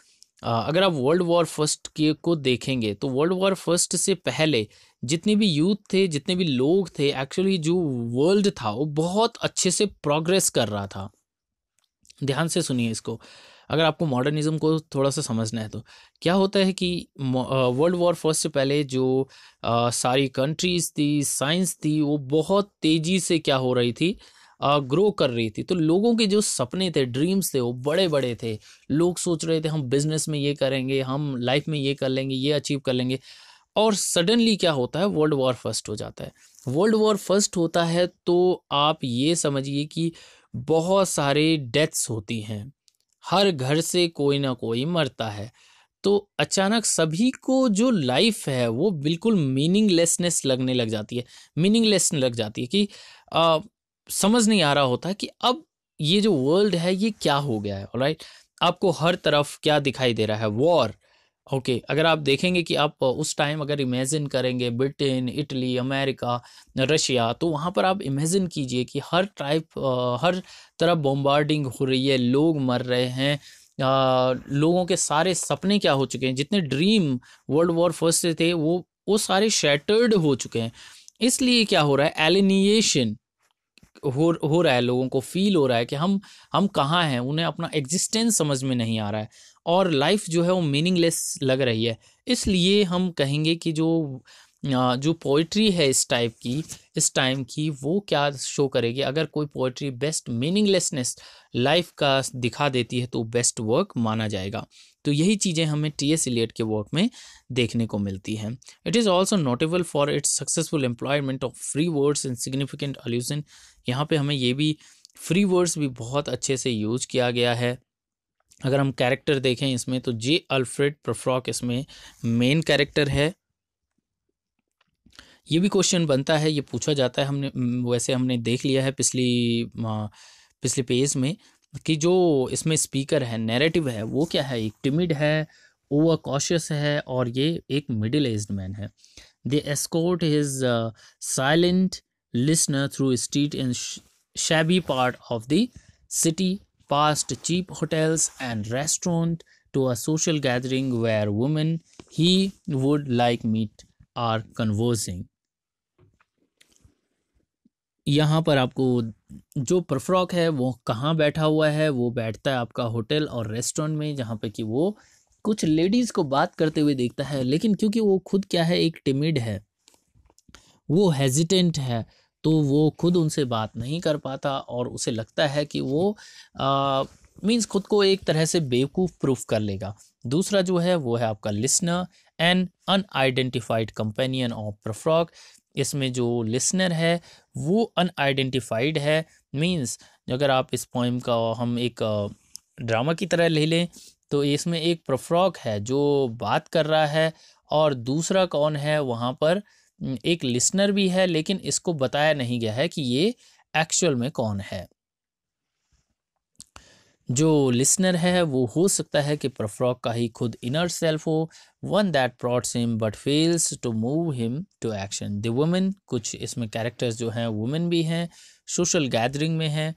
अगर आप वर्ल्ड वॉर फर्स्ट के को देखेंगे तो वर्ल्ड वॉर फर्स्ट से पहले जितने भी यूथ थे जितने भी लोग थे एक्चुअली जो वर्ल्ड था वो बहुत अच्छे से प्रोग्रेस कर रहा था ध्यान से सुनिए इसको अगर आपको मॉडर्निज़्म को थोड़ा सा समझना है तो क्या होता है कि वर्ल्ड वॉर फर्स्ट से पहले जो आ, सारी कंट्रीज़ थी साइंस थी वो बहुत तेज़ी से क्या हो रही थी ग्रो कर रही थी तो लोगों के जो सपने थे ड्रीम्स थे वो बड़े बड़े थे लोग सोच रहे थे हम बिजनेस में ये करेंगे हम लाइफ में ये कर लेंगे ये अचीव कर लेंगे और सडनली क्या होता है वर्ल्ड वॉर फर्स्ट हो जाता है वर्ल्ड वॉर फर्स्ट होता है तो आप ये समझिए कि बहुत सारे डेथ्स होती हैं हर घर से कोई ना कोई मरता है तो अचानक सभी को जो लाइफ है वो बिल्कुल मीनिंगलेसनेस लगने लग जाती है मीनिंगलेस लग जाती है कि आ, समझ नहीं आ रहा होता कि अब ये जो वर्ल्ड है ये क्या हो गया है राइट आपको हर तरफ क्या दिखाई दे रहा है वॉर ओके okay, अगर आप देखेंगे कि आप उस टाइम अगर इमेजिन करेंगे ब्रिटेन इटली अमेरिका रशिया तो वहाँ पर आप इमेजिन कीजिए कि हर टाइप हर तरफ बॉम्बार्डिंग हो रही है लोग मर रहे हैं आ, लोगों के सारे सपने क्या हो चुके हैं जितने ड्रीम वर्ल्ड वॉर फर्स्ट से थे वो वो सारे शेटर्ड हो चुके हैं इसलिए क्या हो रहा है एलिनिएशन हो हो रहा है लोगों को फील हो रहा है कि हम हम कहाँ हैं उन्हें अपना एग्जिस्टेंस समझ में नहीं आ रहा है और लाइफ जो है वो मीनिंगलेस लग रही है इसलिए हम कहेंगे कि जो जो पोइट्री है इस टाइप की इस टाइम की वो क्या शो करेगी अगर कोई पोइट्री बेस्ट मीनिंगलेसनेस लाइफ का दिखा देती है तो बेस्ट वर्क माना जाएगा तो यही चीज़ें हमें टी एस इलियट के वर्क में देखने को मिलती हैं it is also notable for its successful employment of free words in significant allusion यहाँ पे हमें ये भी फ्री वर्ड्स भी बहुत अच्छे से यूज किया गया है अगर हम कैरेक्टर देखें इसमें तो जे अल्फ्रेड प्रफ्रॉक इसमें मेन कैरेक्टर है ये भी क्वेश्चन बनता है ये पूछा जाता है हमने वैसे हमने देख लिया है पिछली पिछले पेज में कि जो इसमें स्पीकर है नैरेटिव है वो क्या है एक टिमिड है ओवर कॉशियस है और ये एक मिडिल एज मैन है they escort his silent listener through street in shabby part of the city past cheap hotels and restaurants to a social gathering where women he would like meet are conversing. यहाँ पर आपको जो Prufrock है वो कहाँ बैठा हुआ है वो बैठता है आपका होटल और रेस्टोरेंट में जहाँ पे कि वो कुछ लेडीज़ को बात करते हुए देखता है लेकिन क्योंकि वो खुद क्या है एक टिमिड है वो हेजिटेंट है तो वो खुद उनसे बात नहीं कर पाता और उसे लगता है कि वो मीन्स खुद को एक तरह से बेवकूफ़ प्रूफ कर लेगा दूसरा जो है वो है आपका listener and unidentified companion of Prufrock इसमें जो लिसनर है वो अनआइडेंटिफाइड है मीन्स अगर आप इस पोइम का हम एक ड्रामा की तरह ले लें तो इसमें एक प्रफ्रॉक है जो बात कर रहा है और दूसरा कौन है वहाँ पर एक लिसनर भी है लेकिन इसको बताया नहीं गया है कि ये एक्चुअल में कौन है जो लिसनर है वो हो सकता है कि प्रफ्रॉक का ही खुद इनर सेल्फ हो one that prods him but fails to move him to action the women कुछ इसमें कैरेक्टर्स जो हैं वुमेन भी हैं सोशल गैदरिंग में हैं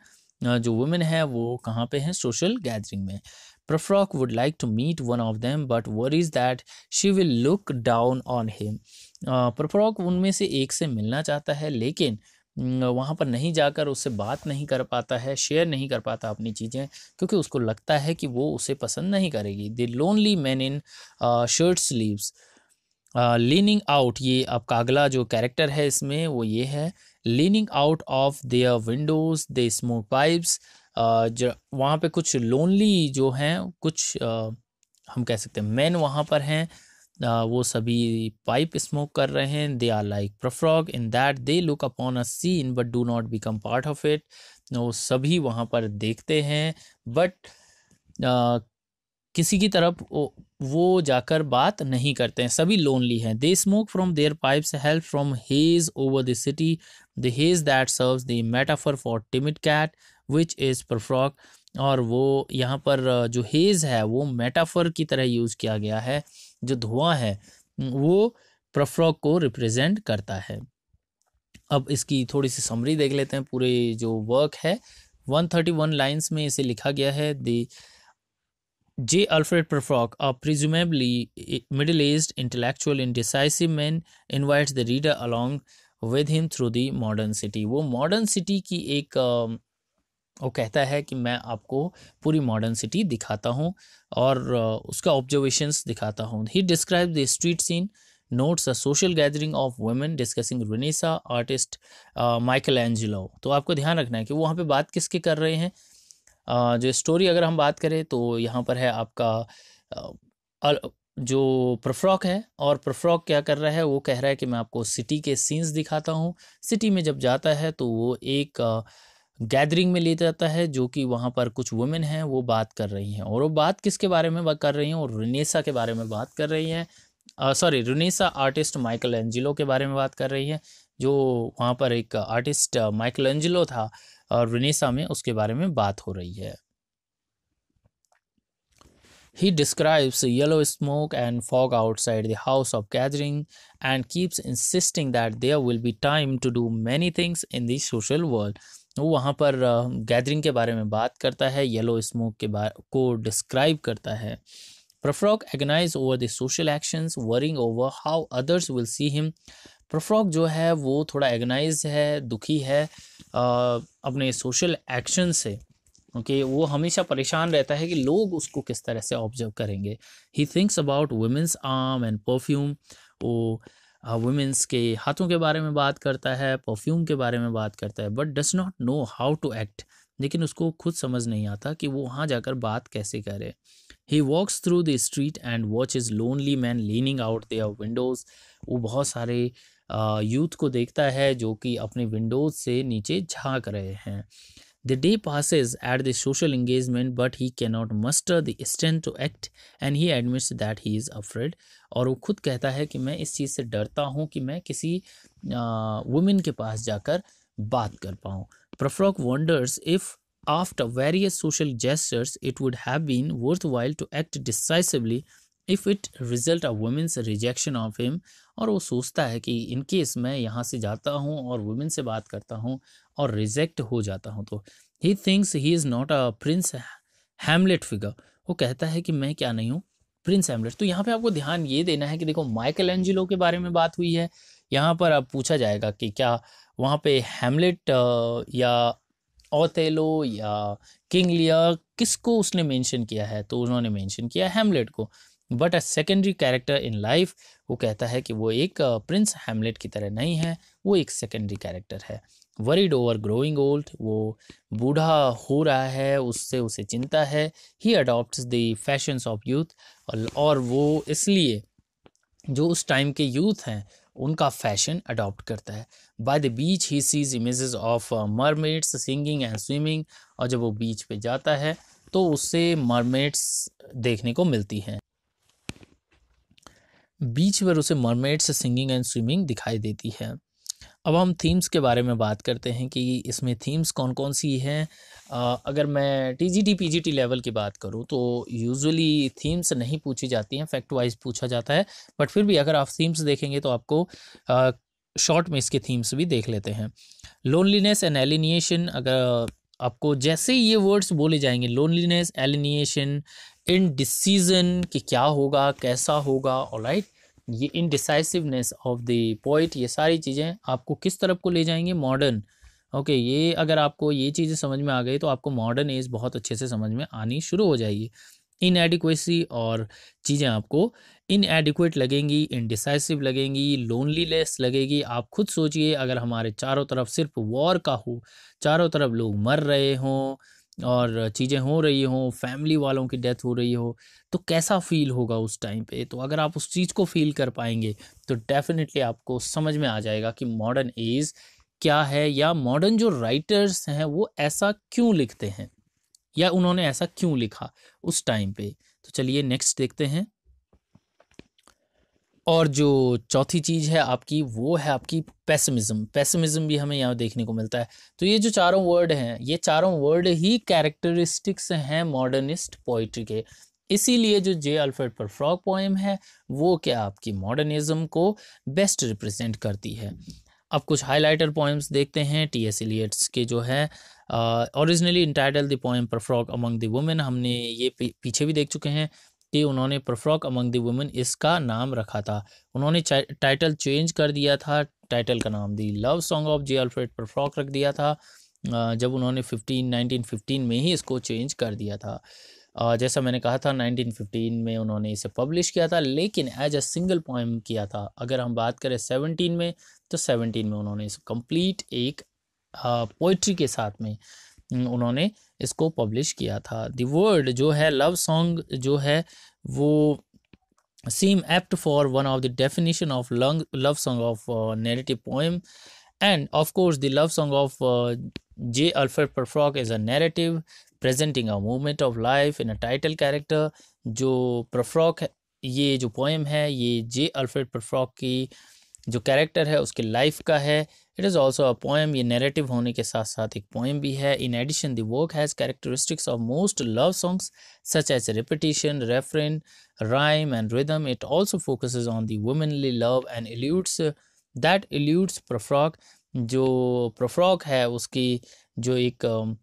जो वुमेन है वो कहाँ पे हैं सोशल गैदरिंग में would would like to meet one of them but worries that she will look down on him. Prufrock uh, उनमें से एक से मिलना चाहता है लेकिन mm, वहाँ पर नहीं जाकर उससे बात नहीं कर पाता है शेयर नहीं कर पाता अपनी चीज़ें क्योंकि उसको लगता है कि वो उसे पसंद नहीं करेगी the lonely man in shirt sleeves leaning out ये आपका अगला जो कैरेक्टर है इसमें वो ये है leaning out of their windows they smoke pipes वहाँ पे कुछ लोनली जो हैं कुछ हम कह सकते हैं मैन वहाँ पर हैं वो सभी पाइप स्मोक कर रहे हैं they are like Prufrock in that they look upon a scene but do not become part of it वो सभी वहाँ पर देखते हैं बट किसी की तरफ वो जाकर बात नहीं करते हैं सभी लोनली हैं they smoke from their pipes help from haze over the city the haze that serves the metaphor for timid cat which is Prufrock और वो यहाँ पर जो हेज़ है वो मेटाफर की तरह यूज़ किया गया है जो धुआं है वो प्रफ्रॉक को रिप्रेजेंट करता है अब इसकी थोड़ी सी समरी देख लेते हैं पूरे जो वर्क है 131 लाइंस में इसे लिखा गया है the J Alfred Prufrock a presumably middle age intellectual indecisive man invites the reader along with him through the modern city वो मॉडर्न सिटी की एक वो कहता है कि मैं आपको पूरी मॉडर्न सिटी दिखाता हूँ और उसका ऑब्जर्वेशंस दिखाता हूँ he describe the street scene notes a social gathering of women discussing Renaissance artist Michelangelo तो आपको ध्यान रखना है कि वो वहाँ पे बात किसके कर रहे हैं uh, जो स्टोरी अगर हम बात करें तो यहाँ पर है आपका uh, जो प्रफ्रॉक है और प्रफ्रॉक क्या कर रहा है वो कह रहा है कि मैं आपको सिटी के सीन्स दिखाता हूँ सिटी में जब जाता है तो वो एक uh, गैदरिंग में ले जाता है जो कि वहाँ पर कुछ वुमेन हैं वो बात कर रही हैं और वो बात किसके बारे में कर रही हैं और रुनेसा के बारे में बात कर रही हैं sorry Renaissance artist Michelangelo के बारे में बात कर रही हैं जो वहाँ पर एक आर्टिस्ट माइकल एंजिलो था और रुनेसा में उसके बारे में बात हो रही है He describes yellow smoke and fog outside the house of gathering and keeps insisting that there will be time to do many things in the social world. वो वहाँ पर गैदरिंग के बारे में बात करता है येलो स्मोक के बारे को डिस्क्राइब करता है Prufrock agonise over the social actions worrying over how others will see him Prufrock जो है वो थोड़ा एगनाइज है दुखी है आ, अपने सोशल एक्शन से ओके okay, वो हमेशा परेशान रहता है कि लोग उसको किस तरह से ऑब्जर्व करेंगे he thinks about women's arm and perfume वो वुमेंस के हाथों के बारे में बात करता है परफ्यूम के बारे में बात करता है but does not know how to act लेकिन उसको खुद समझ नहीं आता कि वो वहाँ जाकर बात कैसे करे he walks through the street and watch is lonely man leaning out their windows वो बहुत सारे यूथ को देखता है जो कि अपने विंडोज़ से नीचे झाँक रहे हैं The day passes at the social engagement, but he cannot muster the strength to act, and he admits that he is afraid. और वो खुद कहता है कि मैं इस चीज़ से डरता हूँ कि मैं किसी वुमेन के पास जाकर बात कर पाऊँ Prufrock wonders if after various social gestures, it would have been worthwhile to act decisively if it result a women's rejection of him और वो सोचता है कि इन केस मैं यहाँ से जाता हूँ और वुमेन से बात करता हूँ और रिजेक्ट हो जाता हूँ तो he thinks he is not a prince Hamlet figure वो कहता है कि मैं क्या नहीं हूँ प्रिंस हैमलेट तो यहाँ पे आपको ध्यान ये देना है कि देखो माइकल एंजिलो के बारे में बात हुई है यहाँ पर अब पूछा जाएगा कि क्या वहाँ पे हैमलेट या ओथेलो या किंग लिया किसको उसने मेंशन किया है तो उन्होंने मेंशन किया हैमलेट को but a secondary character in life वो कहता है कि वो एक प्रिंस हेमलेट की तरह नहीं है वो एक सेकेंडरी कैरेक्टर है वरीड ओवर ग्रोइंग ओल्ड वो बूढ़ा हो रहा है उससे उसे चिंता है he adopt the fashions of youth और वो इसलिए जो उस टाइम के यूथ हैं उनका फैशन अडॉप्ट करता है by the beach he sees images of mermaids singing and swimming और जब वो बीच पे जाता है तो उससे मरमेड्स देखने को मिलती हैं बीच पर उसे मरमेड्स सिंगिंग एंड स्विमिंग दिखाई देती है अब हम थीम्स के बारे में बात करते हैं कि इसमें थीम्स कौन कौन सी हैं अगर मैं T G T P G T level की बात करूं तो यूजुअली थीम्स नहीं पूछी जाती हैं फैक्ट वाइज पूछा जाता है बट फिर भी अगर आप थीम्स देखेंगे तो आपको शॉर्ट में इसके थीम्स भी देख लेते हैं लोनलीनेस एंड एलिनिएशन अगर आपको जैसे ही ये वर्ड्स बोले जाएंगे लोनलीनेस एलिनिएशन इन डिसीजन कि क्या होगा कैसा होगा और लाइट ये इनडिसाइसिवनेस ऑफ द पोइट ये सारी चीज़ें आपको किस तरफ को ले जाएंगे मॉडर्न ओके okay, ये अगर आपको ये चीज़ें समझ में आ गई तो आपको मॉडर्न एज बहुत अच्छे से समझ में आनी शुरू हो जाएगी इनएडिक्वेसी और चीज़ें आपको इनएडिक्वेट लगेंगी इनडिसाइसिव लगेंगी लोनलीनेस लगेगी आप खुद सोचिए अगर हमारे चारों तरफ सिर्फ वॉर का हो चारों तरफ लोग मर रहे हों और चीज़ें हो रही हों फैमिली वालों की डेथ हो रही हो तो कैसा फील होगा उस टाइम पे तो अगर आप उस चीज़ को फील कर पाएंगे तो डेफिनेटली आपको समझ में आ जाएगा कि मॉडर्न एज क्या है या मॉडर्न जो राइटर्स हैं वो ऐसा क्यों लिखते हैं या उन्होंने ऐसा क्यों लिखा उस टाइम पे तो चलिए नेक्स्ट देखते हैं और जो चौथी चीज़ है आपकी वो है आपकी पैसमिज़म पैसमिज़म भी हमें यहाँ देखने को मिलता है तो ये जो चारों वर्ड हैं ये चारों वर्ड ही कैरेक्टरिस्टिक्स हैं मॉडर्निस्ट पोइट्री के इसीलिए जो J Alfred Prufrock poem है वो क्या आपकी मॉडर्निज्म को बेस्ट रिप्रेजेंट करती है अब कुछ हाईलाइटर पोएम्स देखते हैं टी एस एलियट्स के जो है originally entitled the poem Prufrock among the women हमने ये पीछे भी देख चुके हैं कि उन्होंने प्रफ्रॉक अमंग द वुमेन इसका नाम रखा था उन्होंने टाइटल चेंज कर दिया था टाइटल का नाम the love song of J Alfred Prufrock रख दिया था जब उन्होंने फिफ्टीन नाइनटीन फिफ्टीन में ही इसको चेंज कर दिया था जैसा मैंने कहा था 1915 में उन्होंने इसे पब्लिश किया था लेकिन एज अ सिंगल पोएम किया था अगर हम बात करें 17 में तो 17 में उन्होंने इसे कंप्लीट एक पोइट्री के साथ में उन्होंने इसको पब्लिश किया था दर्ल्ड जो है लव सॉन्ग जो है वो seem apt for one of the definition of long love song of narrative poem and of course the love song of J Alfred Prufrock is a narrative presenting a movement of life in a title character जो Prufrock ये जो poem है ये जे Alfred परफ्रॉक की जो character है उसके life का है it is also a poem ये नैरेटिव होने के साथ साथ एक पोएम भी है in addition the work has characteristics of most love songs such as repetition refrain rhyme and rhythm it also focus on the womanly love and alludes that alludes Prufrock जो Prufrock है उसकी जो एक um,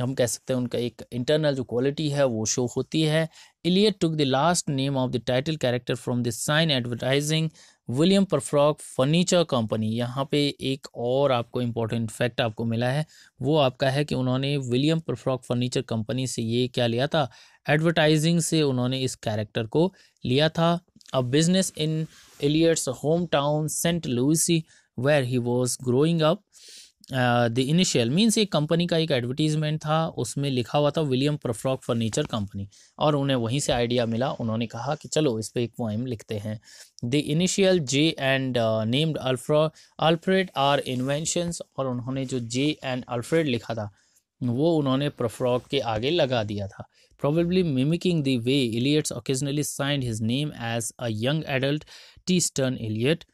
हम कह सकते हैं उनका एक इंटरनल जो क्वालिटी है वो शो होती है Eliot took the last name of the title character from the sign advertising William Prufrock furniture company यहाँ पे एक और आपको इम्पोर्टेंट फैक्ट आपको मिला है वो आपका है कि उन्होंने विलियम परफ्रॉक फर्नीचर कंपनी से ये क्या लिया था एडवर्टाइजिंग से उन्होंने इस कैरेक्टर को लिया था a business in Eliot's home town Saint Louis where he was growing up the initial means एक कंपनी का एक एडवर्टीज़मेंट था उसमें लिखा हुआ था विलियम प्रफ्रॉक फर्नीचर कंपनी और उन्हें वहीं से आइडिया मिला उन्होंने कहा कि चलो इस पर एक पोइम लिखते हैं the initial J and named अल्फ्रो अल्फ्रेड आर इन्वेंशंस और उन्होंने जो जे एंड अल्फ्रेड लिखा था वो उन्होंने प्रफ्रॉक के आगे लगा दिया था probably mimicking the way Eliot's occasionally signed his name as a young adult, T. Stern Eliot.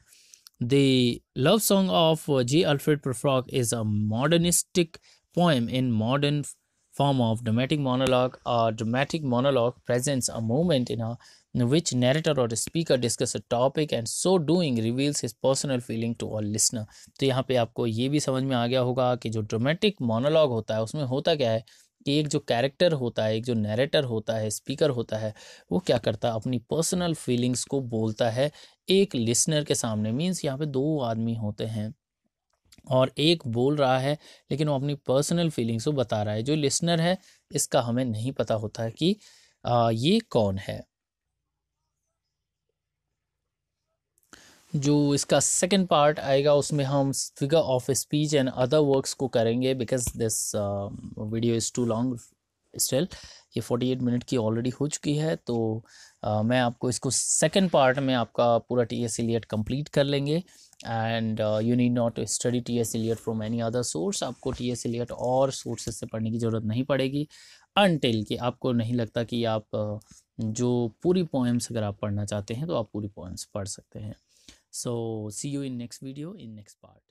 The love song of J. Alfred Prufrock is a modernistic poem in modern form of dramatic monologue. A dramatic monologue presents a moment in, a, in which narrator or speaker discuss a topic and so doing reveals his personal feeling to all listener. तो यहाँ पे आपको ये भी समझ में आ गया होगा कि जो ड्रामेटिक मोनोलॉग होता है उसमें होता क्या है कि एक जो कैरेक्टर होता है एक जो नैरेटर होता है स्पीकर होता है वो क्या करता है अपनी पर्सनल फीलिंग्स को बोलता है एक लिसनर के सामने मीन्स यहाँ पे दो आदमी होते हैं और एक बोल रहा है लेकिन वो अपनी पर्सनल फीलिंग्स को बता रहा है जो लिसनर है इसका हमें नहीं पता होता है कि आ, ये कौन है जो इसका सेकेंड पार्ट आएगा उसमें हम figure of speech and other works को करेंगे because this video is too long still ये फोर्टी एट मिनट की ऑलरेडी हो चुकी है तो uh, मैं आपको इसको सेकेंड पार्ट में आपका पूरा टी एस एलियट कम्प्लीट कर लेंगे and you need not study T S Eliot from any other source आपको टी एस एलियट और सोर्सेज से पढ़ने की ज़रूरत नहीं पड़ेगी अनटिल कि आपको नहीं लगता कि आप uh, जो पूरी पोएम्स अगर आप पढ़ना चाहते हैं तो आप पूरी पोएम्स पढ़ सकते हैं So see you in next video in next part.